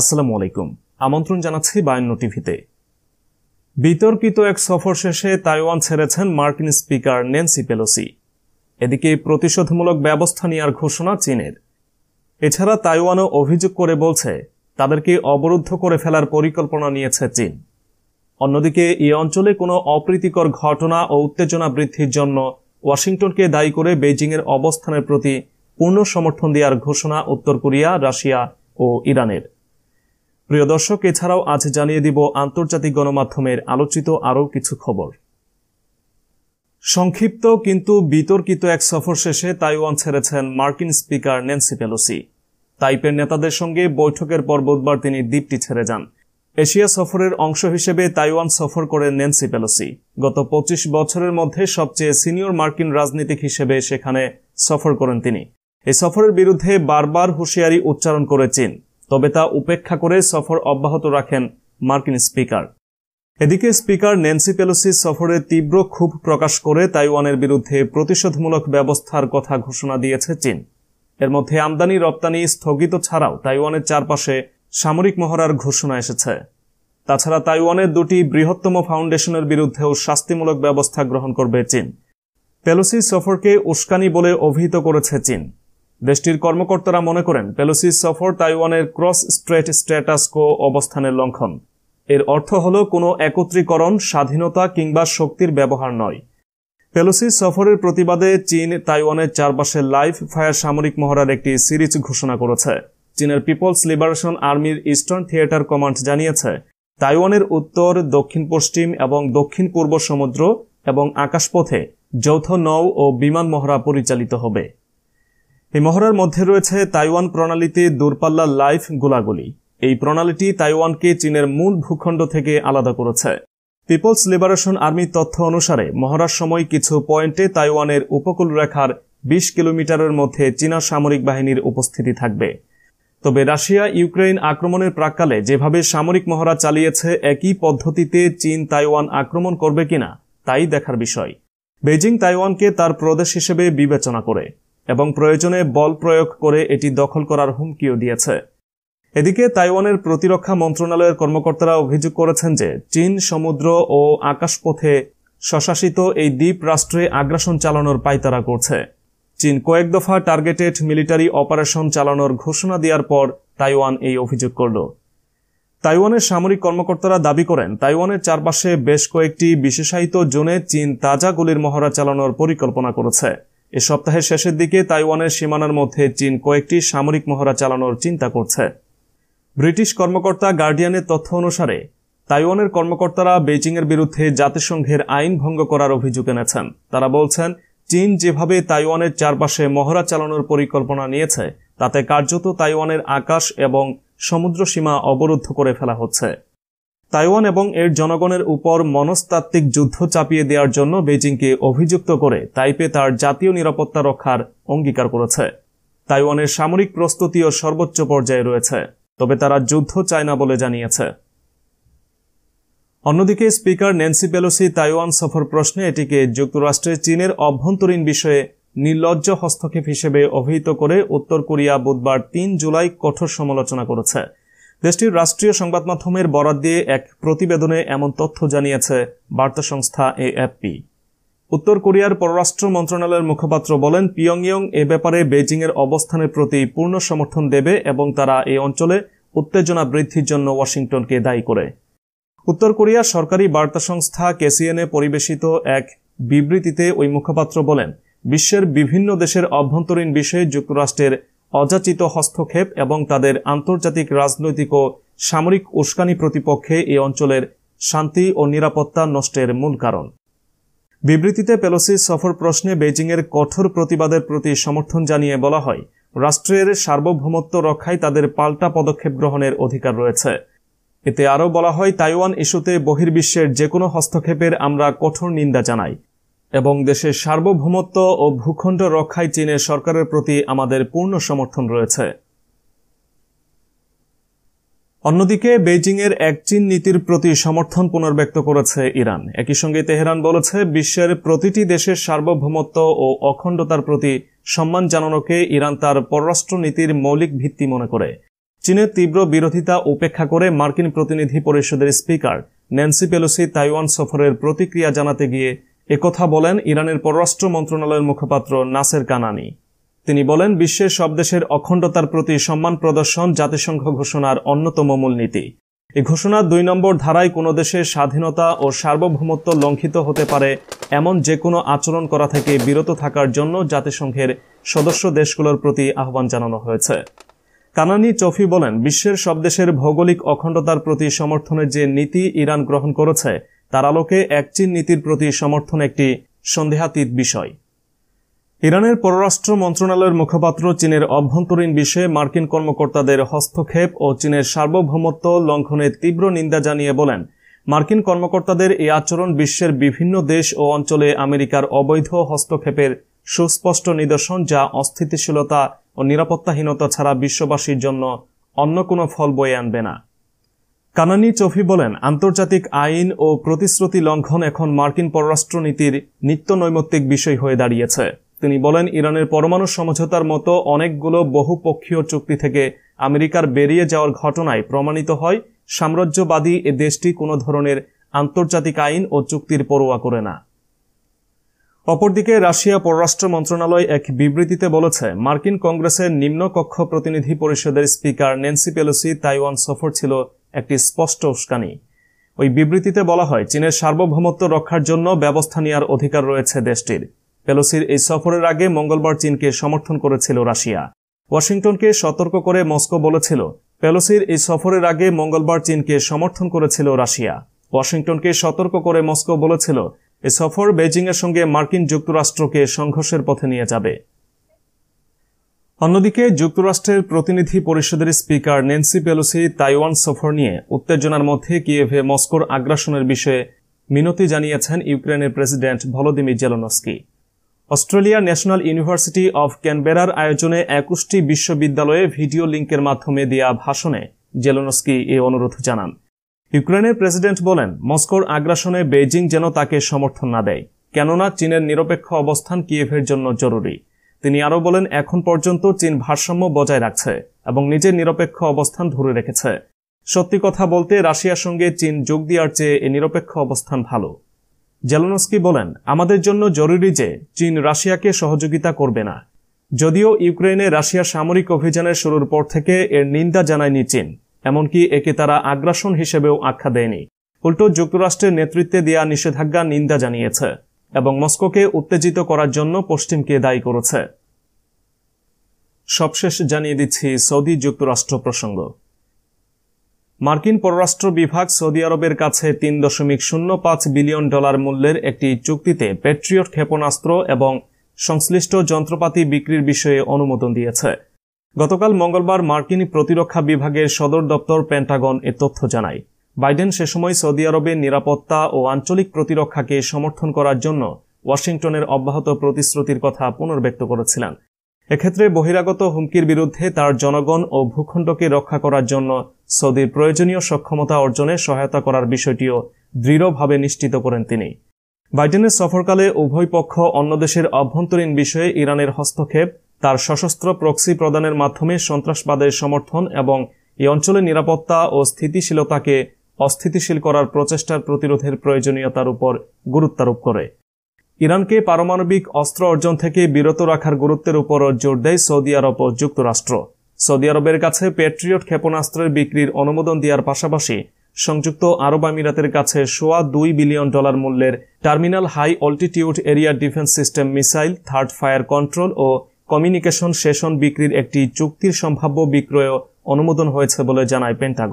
আসসালামু আলাইকুম আমন্ত্রণ জানাচ্ছি বায়ান্ন টিভিতে বিতর্কিত এক সফর শেষে তাইওয়ান ছেড়েছেন মার্কিন স্পিকার নেন্সি পেলোসি এদিকে প্রতিশোধমূলক ব্যবস্থা নেওয়ার ঘোষণা চীনের এছাড়া তাইওয়ানও অভিযোগ করে বলছে তাদেরকে অবরুদ্ধ করে ফেলার পরিকল্পনা নিয়েছে চীন অন্যদিকে এই অঞ্চলে কোনো অপ্রীতিকর ঘটনা ও উত্তেজনা বৃদ্ধির জন্য ওয়াশিংটনকে দায়ী করে বেজিংয়ের অবস্থানের প্রতি পূর্ণ সমর্থন দেওয়ার ঘোষণা উত্তর কোরিয়া রাশিয়া ও ইরানের প্রিয় দর্শক এছাড়াও আজ জানিয়ে দিব আন্তর্জাতিক গণমাধ্যমের আলোচিত আরও কিছু খবর সংক্ষিপ্ত কিন্তু বিতর্কিত এক সফর শেষে তাইওয়ান ছেড়েছেন মার্কিন স্পিকার নেন্সি পেলোসি তাইপের নেতাদের সঙ্গে বৈঠকের পর বুধবার তিনি দ্বীপটি ছেড়ে যান এশিয়া সফরের অংশ হিসেবে তাইওয়ান সফর করেন নেন্সি পেলোসি গত ২৫ বছরের মধ্যে সবচেয়ে সিনিয়র মার্কিন রাজনীতিক হিসেবে সেখানে সফর করেন তিনি এই সফরের বিরুদ্ধে বারবার হুঁশিয়ারি উচ্চারণ করে চীন তবে তা উপেক্ষা করে সফর অব্যাহত রাখেন মার্কিন স্পিকার এদিকে স্পিকার ন্যান্সি পেলোসি সফরে তীব্র ক্ষোভ প্রকাশ করে তাইওয়ানের বিরুদ্ধে প্রতিশোধমূলক ব্যবস্থার কথা ঘোষণা দিয়েছে চীন এর মধ্যে আমদানি রপ্তানি স্থগিত ছাড়াও তাইওয়ানের চারপাশে সামরিক মহড়ার ঘোষণা এসেছে তাছাড়া তাইওয়ানের দুটি বৃহত্তম ফাউন্ডেশনের বিরুদ্ধেও শাস্তিমূলক ব্যবস্থা গ্রহণ করবে চীন পেলোসি সফরকে উস্কানি বলে অভিহিত করেছে চীন দেশটির কর্মকর্তারা মনে করেন পেলোসি সফর তাইওয়ানের ক্রস স্ট্রেট স্ট্যাটাস কো অবস্থানের লঙ্ঘন এর অর্থ হল কোনো একত্রীকরণ স্বাধীনতা কিংবা শক্তির ব্যবহার নয় পেলোসি সফরের প্রতিবাদে চীন তাইওয়ানের চারপাশে লাইফ ফায়ার সামরিক মহড়ার একটি সিরিজ ঘোষণা করেছে চীনের পিপলস লিবারেশন আর্মির ইস্টার্ন থিয়েটার কমান্ড জানিয়েছে তাইওয়ানের উত্তর দক্ষিণ পশ্চিম এবং দক্ষিণ পূর্ব সমুদ্র এবং আকাশপথে যৌথ নৌ ও বিমান মহড়া পরিচালিত হবে এই মহড়ার মধ্যে রয়েছে তাইওয়ান প্রণালীতে দূরপাল্লা লাইফ গোলাগুলি এই প্রণালীটি তাইওয়ানকে চীনের মূল ভূখণ্ড থেকে আলাদা করেছে পিপলস লিবারেশন আর্মির তথ্য অনুসারে মহড়ার সময় কিছু পয়েন্টে তাইওয়ানের উপকূল রেখার বিশ কিলোমিটারের মধ্যে চীনা সামরিক বাহিনীর উপস্থিতি থাকবে তবে রাশিয়া ইউক্রেন আক্রমণের প্রাককালে যেভাবে সামরিক মহড়া চালিয়েছে একই পদ্ধতিতে চীন তাইওয়ান আক্রমণ করবে কিনা তাই দেখার বিষয় বেজিং তাইওয়ানকে তার প্রদেশ হিসেবে বিবেচনা করে এবং প্রয়োজনে বল প্রয়োগ করে এটি দখল করার হুমকিও দিয়েছে এদিকে তাইওয়ানের প্রতিরক্ষা মন্ত্রণালয়ের কর্মকর্তারা অভিযোগ করেছেন যে চীন সমুদ্র ও আকাশপথে স্বশাসিত এই দ্বীপ রাষ্ট্রে আগ্রাসন চালানোর পায়তারা করছে চীন কয়েক দফা টার্গেটেড মিলিটারি অপারেশন চালানোর ঘোষণা দেওয়ার পর তাইওয়ান এই অভিযোগ করল তাইওয়ানের সামরিক কর্মকর্তারা দাবি করেন তাইওয়ানের চারপাশে বেশ কয়েকটি বিশেষায়িত জোনে চীন তাজা গুলির মহড়া চালানোর পরিকল্পনা করেছে এ সপ্তাহের শেষের দিকে তাইওয়ানের সীমানার মধ্যে চীন কয়েকটি সামরিক মহড়া চালানোর চিন্তা করছে ব্রিটিশ কর্মকর্তা গার্ডিয়ানের তথ্য অনুসারে তাইওয়ানের কর্মকর্তারা বেইজিংয়ের বিরুদ্ধে জাতিসংঘের আইন ভঙ্গ করার অভিযোগ এনেছেন তারা বলছেন চীন যেভাবে তাইওয়ানের চারপাশে মহড়া চালানোর পরিকল্পনা নিয়েছে তাতে কার্যত তাইওয়ানের আকাশ এবং সমুদ্র সীমা অবরুদ্ধ করে ফেলা হচ্ছে তাইওয়ান এবং এর জনগণের উপর মনস্তাত্ত্বিক যুদ্ধ চাপিয়ে দেওয়ার জন্য বেজিংকে অভিযুক্ত করে তাইপে তার জাতীয় নিরাপত্তা রক্ষার অঙ্গীকার করেছে তাইওয়ানের সামরিক প্রস্তুতিও সর্বোচ্চ পর্যায়ে রয়েছে তবে তারা যুদ্ধ চায় না বলে জানিয়েছে অন্যদিকে স্পিকার ন্যান্সি পেলোসি তাইওয়ান সফর প্রশ্নে এটিকে যুক্তরাষ্ট্রে চীনের অভ্যন্তরীণ বিষয়ে নির্লজ্জ হস্তক্ষেপ হিসেবে অভিহিত করে উত্তর কোরিয়া বুধবার তিন জুলাই কঠোর সমালোচনা করেছে দেশটির রাষ্ট্রীয় সংবাদ মাধ্যমের বরাদ দিয়ে এক প্রতিবেদনে এমন তথ্য জানিয়েছে বার্তা সংস্থা এএফপি উত্তর কোরিয়ার পররাষ্ট্র মন্ত্রণালয়ের মুখপাত্র বলেন পিয়ংইয়ং এ ব্যাপারে বেজিংয়ের অবস্থানের প্রতি পূর্ণ সমর্থন দেবে এবং তারা এই অঞ্চলে উত্তেজনা বৃদ্ধির জন্য ওয়াশিংটনকে দায়ী করে উত্তর কোরিয়ার সরকারি বার্তা সংস্থা কেসিএনএ পরিবেশিত এক বিবৃতিতে ওই মুখপাত্র বলেন বিশ্বের বিভিন্ন দেশের অভ্যন্তরীণ বিষয়ে যুক্তরাষ্ট্রের অযাচিত হস্তক্ষেপ এবং তাদের আন্তর্জাতিক রাজনৈতিক ও সামরিক উস্কানি প্রতিপক্ষে এই অঞ্চলের শান্তি ও নিরাপত্তা নষ্টের মূল কারণ বিবৃতিতে পেলোসি সফর প্রশ্নে বেজিংয়ের কঠোর প্রতিবাদের প্রতি সমর্থন জানিয়ে বলা হয় রাষ্ট্রের সার্বভৌমত্ব রক্ষায় তাদের পাল্টা পদক্ষেপ গ্রহণের অধিকার রয়েছে এতে আরও বলা হয় তাইওয়ান ইস্যুতে বহির্বিশ্বের যে কোনো হস্তক্ষেপের আমরা কঠোর নিন্দা জানাই এবং দেশের সার্বভৌমত্ব ও ভূখণ্ড রক্ষায় চীনের সরকারের প্রতি আমাদের পূর্ণ সমর্থন রয়েছে অন্যদিকে বেইজিংয়ের এক চীন নীতির প্রতি সমর্থন পুনর্ব্যক্ত করেছে ইরান একই সঙ্গে তেহরান বলেছে বিশ্বের প্রতিটি দেশের সার্বভৌমত্ব ও অখণ্ডতার প্রতি সম্মান জানানোকে ইরান তার পররাষ্ট্র নীতির মৌলিক ভিত্তি মনে করে চীনের তীব্র বিরোধিতা উপেক্ষা করে মার্কিন প্রতিনিধি পরিষদের স্পিকার ন্যান্সি পেলোসি তাইওয়ান সফরের প্রতিক্রিয়া জানাতে গিয়ে একথা বলেন ইরানের পররাষ্ট্র মন্ত্রণালয়ের মুখপাত্র নাসের কানানি তিনি বলেন বিশ্বের সব দেশের অখণ্ডতার প্রতি সম্মান প্রদর্শন জাতিসংঘ ঘোষণার অন্যতম মূলনীতি এ ঘোষণার দুই নম্বর ধারায় কোনো দেশের স্বাধীনতা ও সার্বভৌমত্ব লঙ্ঘিত হতে পারে এমন যে কোনো আচরণ করা থেকে বিরত থাকার জন্য জাতিসংঘের সদস্য দেশগুলোর প্রতি আহ্বান জানানো হয়েছে কানানি চফি বলেন বিশ্বের সব দেশের ভৌগোলিক অখণ্ডতার প্রতি সমর্থনের যে নীতি ইরান গ্রহণ করেছে তার আলোকে চীন নীতির প্রতি সমর্থন একটি সন্দেহাতীত বিষয় ইরানের পররাষ্ট্র মন্ত্রণালয়ের মুখপাত্র চীনের অভ্যন্তরীণ বিষয়ে মার্কিন কর্মকর্তাদের হস্তক্ষেপ ও চীনের সার্বভৌমত্ব লঙ্ঘনের তীব্র নিন্দা জানিয়ে বলেন মার্কিন কর্মকর্তাদের এই আচরণ বিশ্বের বিভিন্ন দেশ ও অঞ্চলে আমেরিকার অবৈধ হস্তক্ষেপের সুস্পষ্ট নিদর্শন যা অস্থিতিশীলতা ও নিরাপত্তাহীনতা ছাড়া বিশ্ববাসীর জন্য অন্য কোনো ফল বয়ে আনবে না কানানি চফি বলেন আন্তর্জাতিক আইন ও প্রতিশ্রুতি লঙ্ঘন এখন মার্কিন পররাষ্ট্রনীতির নিত্য নৈমিত্তিক বিষয় হয়ে দাঁড়িয়েছে তিনি বলেন ইরানের পরমাণু সমঝোতার মতো অনেকগুলো বহুপক্ষীয় চুক্তি থেকে আমেরিকার বেরিয়ে যাওয়ার ঘটনায় প্রমাণিত হয় সাম্রাজ্যবাদী এ দেশটি কোনো ধরনের আন্তর্জাতিক আইন ও চুক্তির পরোয়া করে না অপরদিকে রাশিয়া পররাষ্ট্র মন্ত্রণালয় এক বিবৃতিতে বলেছে মার্কিন কংগ্রেসের নিম্নকক্ষ প্রতিনিধি পরিষদের স্পিকার নেন্সি পেলোসি তাইওয়ান সফর ছিল একটি স্পষ্ট উস্কানি ওই বিবৃতিতে বলা হয় চীনের সার্বভৌমত্ব রক্ষার জন্য ব্যবস্থা নেওয়ার অধিকার রয়েছে দেশটির পেলোসির এই সফরের আগে মঙ্গলবার চীনকে সমর্থন করেছিল রাশিয়া ওয়াশিংটনকে সতর্ক করে মস্কো বলেছিল পেলোসির এই সফরের আগে মঙ্গলবার চীনকে সমর্থন করেছিল রাশিয়া ওয়াশিংটনকে সতর্ক করে মস্কো বলেছিল এ সফর বেজিংয়ের সঙ্গে মার্কিন যুক্তরাষ্ট্রকে সংঘর্ষের পথে নিয়ে যাবে অন্যদিকে যুক্তরাষ্ট্রের প্রতিনিধি পরিষদের স্পিকার নেন্সি পেলোসি তাইওয়ান সফর নিয়ে উত্তেজনার মধ্যে কিয়েভে মস্কোর আগ্রাসনের বিষয়ে মিনতি জানিয়েছেন ইউক্রেনের president Volodymyr Zelensky Australia National University of ক্যানবেরার আয়োজনে একুশটি বিশ্ববিদ্যালয়ে ভিডিও লিঙ্কের মাধ্যমে দেয়া ভাষণে জেলনস্কি এ অনুরোধ জানান ইউক্রেনের প্রেসিডেন্ট বলেন মস্কোর আগ্রাসনে বেজিং যেন তাকে সমর্থন না দেয় কেননা চীনের নিরপেক্ষ অবস্থান কিয়েভের জন্য জরুরি তিনি আরও বলেন এখন পর্যন্ত চীন ভারসাম্য বজায় রাখছে এবং নিজের নিরপেক্ষ অবস্থান ধরে রেখেছে সত্যি কথা বলতে রাশিয়ার সঙ্গে চীন যোগ দেওয়ার চেয়ে এ নিরপেক্ষ অবস্থান ভালো জেলনস্কি বলেন আমাদের জন্য জরুরি যে চীন রাশিয়াকে সহযোগিতা করবে না যদিও ইউক্রেনে রাশিয়ার সামরিক অভিযানের শুরুর পর থেকে এর নিন্দা জানায়নি চীন এমনকি একে তারা আগ্রাসন হিসেবেও আখ্যা দেয়নি উল্টো যুক্তরাষ্ট্রের নেতৃত্বে দেয়া নিষেধাজ্ঞা নিন্দা জানিয়েছে এবং মস্কোকে উত্তেজিত করার জন্য পশ্চিমকে দায়ী করেছে সবশেষ জানিয়ে দিচ্ছি সৌদি যুক্তরাষ্ট্র প্রসঙ্গ মার্কিন পররাষ্ট্র বিভাগ সৌদি আরবের কাছে তিন দশমিক শূন্য পাঁচ বিলিয়ন ডলার মূল্যের একটি চুক্তিতে প্যাট্রিয়ট ক্ষেপণাস্ত্র এবং সংশ্লিষ্ট যন্ত্রপাতি বিক্রির বিষয়ে অনুমোদন দিয়েছে গতকাল মঙ্গলবার মার্কিন প্রতিরক্ষা বিভাগের সদর দপ্তর পেন্টাগন এ তথ্য জানায় বাইডেন সে সময় সৌদি আরবের নিরাপত্তা ও আঞ্চলিক প্রতিরক্ষাকে সমর্থন করার জন্য ওয়াশিংটনের অব্যাহত প্রতিশ্রুতির কথা পুনর্ব্যক্ত করেছিলেন এক্ষেত্রে বহিরাগত হুমকির বিরুদ্ধে তার জনগণ ও ভূখণ্ডকে রক্ষা করার জন্য সৌদির প্রয়োজনীয় সক্ষমতা অর্জনে সহায়তা করার বিষয়টিও দৃঢ়ভাবে নিশ্চিত করেন তিনি বাইডেনের সফরকালে উভয় পক্ষ অন্য দেশের অভ্যন্তরীণ বিষয়ে ইরানের হস্তক্ষেপ তার সশস্ত্র প্রক্সি প্রদানের মাধ্যমে সন্ত্রাসবাদের সমর্থন এবং এই অঞ্চলের নিরাপত্তা ও স্থিতিশীলতাকে অস্থিতিশীল করার প্রচেষ্টার প্রতিরোধের প্রয়োজনীয়তার উপর গুরুত্বারোপ করে ইরানকে পারমাণবিক অস্ত্র অর্জন থেকে বিরত রাখার গুরুত্বের উপরও জোর দেয় সৌদি আরব ও যুক্তরাষ্ট্র সৌদি আরবের কাছে প্যাট্রিয়ট ক্ষেপণাস্ত্রের বিক্রির অনুমোদন দেওয়ার পাশাপাশি সংযুক্ত আরব আমিরাতের কাছে সোয়া দুই বিলিয়ন ডলার মূল্যের terminal high altitude area defence system missile third fire control ও কমিউনিকেশন সেশন বিক্রির একটি চুক্তির সম্ভাব্য বিক্রয় অনুমোদন হয়েছে বলে জানায় পেন্টাগন